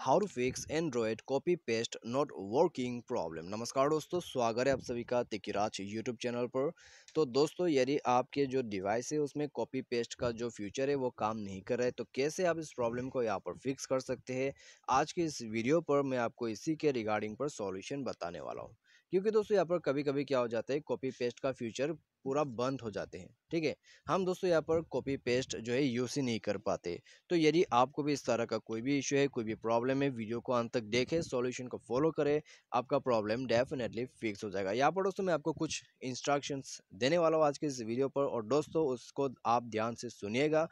how to fix Android copy paste not working problem नमस्कार दोस्तों स्वागत है आप सभी का तिकिराज यूट्यूब चैनल पर तो दोस्तों यदि आपके जो डिवाइस है उसमें कॉपी पेस्ट का जो फ्यूचर है वो काम नहीं कर रहा है तो कैसे आप इस प्रॉब्लम को यहाँ पर फिक्स कर सकते हैं आज के इस वीडियो पर मैं आपको इसी के रिगार्डिंग पर सॉल्यूशन बताने वाला हूँ क्योंकि दोस्तों यहाँ पर कभी कभी क्या हो जाता है कॉपी पेस्ट का फ्यूचर पूरा बंद हो जाते हैं ठीक है हम दोस्तों यहाँ पर कॉपी पेस्ट जो है यूज़ ही नहीं कर पाते तो यदि आपको भी इस तरह का कोई भी इशू है कोई भी प्रॉब्लम है वीडियो को अंत तक देखें सॉल्यूशन को फॉलो करें आपका प्रॉब्लम डेफिनेटली फिक्स हो जाएगा यहाँ पर दोस्तों मैं आपको कुछ इंस्ट्रक्शंस देने वाला हूँ आज के इस वीडियो पर और दोस्तों उसको आप ध्यान से सुनिएगा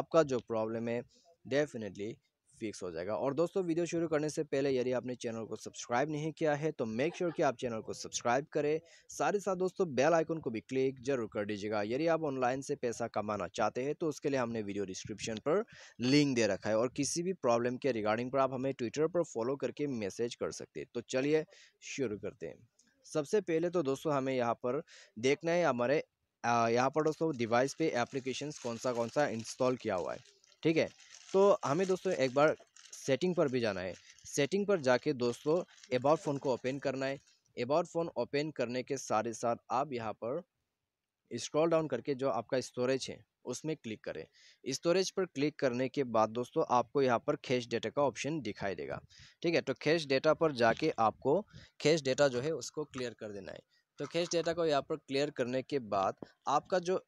आपका जो प्रॉब्लम है डेफिनेटली फिक्स हो जाएगा और दोस्तों वीडियो शुरू करने से पहले यदि आपने चैनल को सब्सक्राइब नहीं किया है तो मेक श्योर sure कि आप चैनल को सब्सक्राइब करें साथ ही साथ दोस्तों बेल आइकन को भी क्लिक जरूर कर दीजिएगा यदि आप ऑनलाइन से पैसा कमाना चाहते हैं तो उसके लिए हमने वीडियो डिस्क्रिप्शन पर लिंक दे रखा है और किसी भी प्रॉब्लम के रिगार्डिंग पर आप हमें ट्विटर पर फॉलो करके मैसेज कर सकते हैं तो चलिए शुरू करते हैं सबसे पहले तो दोस्तों हमें यहाँ पर देखना है हमारे यहाँ पर दोस्तों डिवाइस पे एप्लीकेशंस कौन सा कौन सा इंस्टॉल किया हुआ है ठीक है तो हमें दोस्तों एक बार सेटिंग पर भी जाना है सेटिंग पर जाके दोस्तों एबाउट फ़ोन को ओपन करना है एबाउट फ़ोन ओपन करने के साथ ही साथ आप यहाँ पर स्क्रॉल डाउन करके जो आपका स्टोरेज है उसमें क्लिक करें स्टोरेज पर क्लिक करने के बाद दोस्तों आपको यहाँ पर कैश डेटा का ऑप्शन दिखाई देगा ठीक है तो कैश डेटा पर जाके आपको कैश डेटा जो है उसको क्लियर कर देना है तो कैश डेटा को यहाँ पर क्लियर करने के बाद आपका जो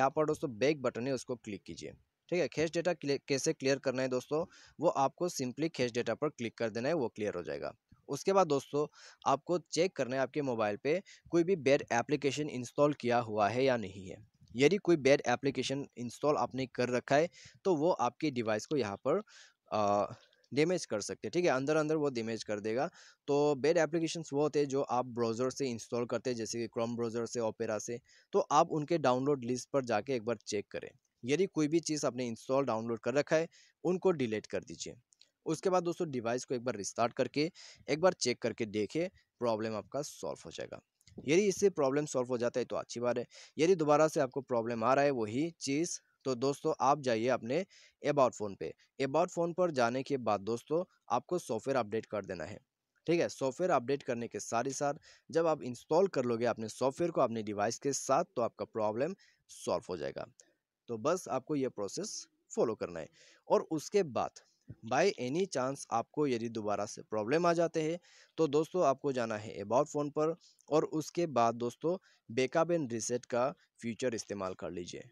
यहाँ पर दोस्तों बैक बटन है उसको क्लिक कीजिए ठीक है खेच डेटा कैसे क्लियर करना है दोस्तों वो आपको सिंपली खेच डेटा पर क्लिक कर देना है वो क्लियर हो जाएगा उसके बाद दोस्तों आपको चेक करना है आपके मोबाइल पे कोई भी बेड एप्लीकेशन इंस्टॉल किया हुआ है या नहीं है यदि कोई बेड एप्लीकेशन इंस्टॉल आपने कर रखा है तो वो आपके डिवाइस को यहाँ पर डैमेज कर सकते हैं ठीक है अंदर अंदर वो डैमेज कर देगा तो बेड एप्लीकेशन वो होते हैं जो आप ब्राउज़र से इंस्टॉल करते हैं जैसे कि क्रोम ब्राउज़र से ओपेरा से तो आप उनके डाउनलोड लिस्ट पर जाके एक बार चेक करें यदि कोई भी चीज़ आपने इंस्टॉल डाउनलोड कर रखा है उनको डिलीट कर दीजिए उसके बाद दोस्तों डिवाइस को एक बार रिस्टार्ट करके एक बार चेक करके देखे प्रॉब्लम आपका सॉल्व हो जाएगा यदि इससे प्रॉब्लम सॉल्व हो जाता है तो अच्छी बात है यदि दोबारा से आपको प्रॉब्लम आ रहा है वही चीज़ तो दोस्तों आप जाइए अपने अबाउट फ़ोन पे अबाउट फ़ोन पर जाने के बाद दोस्तों आपको सॉफ्टवेयर अपडेट कर देना है ठीक है सॉफ्टवेयर अपडेट करने के साथ ही साथ जब आप इंस्टॉल कर लोगे अपने सॉफ्टवेयर को अपने डिवाइस के साथ तो आपका प्रॉब्लम सॉल्व हो जाएगा तो बस आपको ये प्रोसेस फॉलो करना है और उसके बाद बाय एनी चांस आपको यदि दोबारा से प्रॉब्लम आ जाते हैं तो दोस्तों आपको जाना है अबाउट फ़ोन पर और उसके बाद दोस्तों बेकाबेन रिसेट का फ्यूचर इस्तेमाल कर लीजिए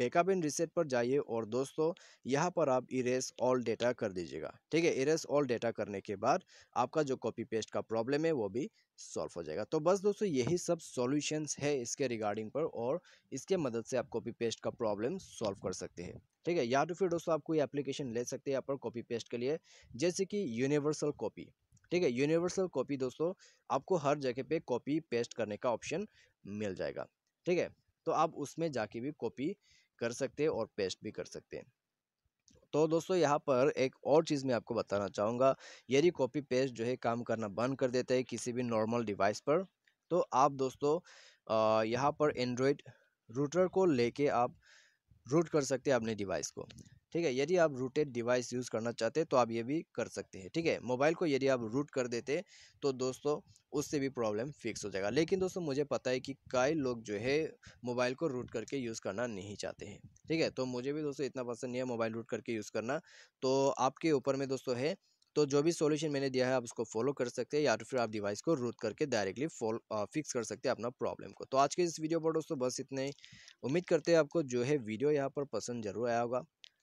बैकअप इन रिसेट पर जाइए और दोस्तों यहाँ पर आप इरेस ऑल डेटा कर दीजिएगा ठीक है इरेस ऑल डेटा करने के बाद आपका जो कॉपी पेस्ट का प्रॉब्लम है वो भी सॉल्व हो जाएगा तो बस दोस्तों यही सब सॉल्यूशंस है इसके रिगार्डिंग पर और इसके मदद से आप कॉपी पेस्ट का प्रॉब्लम सॉल्व कर सकते हैं ठीक है या तो फिर दोस्तों आप कोई एप्लीकेशन ले सकते हैं यहाँ पर कॉपी पेस्ट के लिए जैसे कि यूनिवर्सल कॉपी ठीक है यूनिवर्सल कॉपी दोस्तों आपको हर जगह पे कॉपी पेस्ट करने का ऑप्शन मिल जाएगा ठीक है तो आप उसमें जाके भी कॉपी कर सकते हैं और पेस्ट भी कर सकते हैं तो दोस्तों यहाँ पर एक और चीज़ मैं आपको बताना चाहूँगा यदि कॉपी पेस्ट जो है काम करना बंद कर देता है किसी भी नॉर्मल डिवाइस पर तो आप दोस्तों यहाँ पर एंड्रॉयड रूटर को लेके आप रूट कर सकते हैं अपने डिवाइस को ठीक है यदि आप रूटेड डिवाइस यूज़ करना चाहते हैं तो आप ये भी कर सकते हैं ठीक है मोबाइल को यदि आप रूट कर देते तो दोस्तों उससे भी प्रॉब्लम फिक्स हो जाएगा लेकिन दोस्तों मुझे पता है कि कई लोग जो है मोबाइल को रूट करके यूज़ करना नहीं चाहते हैं ठीक है तो मुझे भी दोस्तों इतना पसंद नहीं है मोबाइल रूट करके यूज़ करना तो आपके ऊपर में दोस्तों है तो जो भी सॉल्यूशन मैंने दिया है आप उसको फॉलो कर सकते हैं या तो फिर आप डिवाइस को रूट करके डायरेक्टली फिक्स कर सकते हैं अपना प्रॉब्लम को तो आज के इस वीडियो पर दोस्तों बस इतने उम्मीद करते हैं आपको जो है वीडियो यहाँ पर पसंद जरूर आया होगा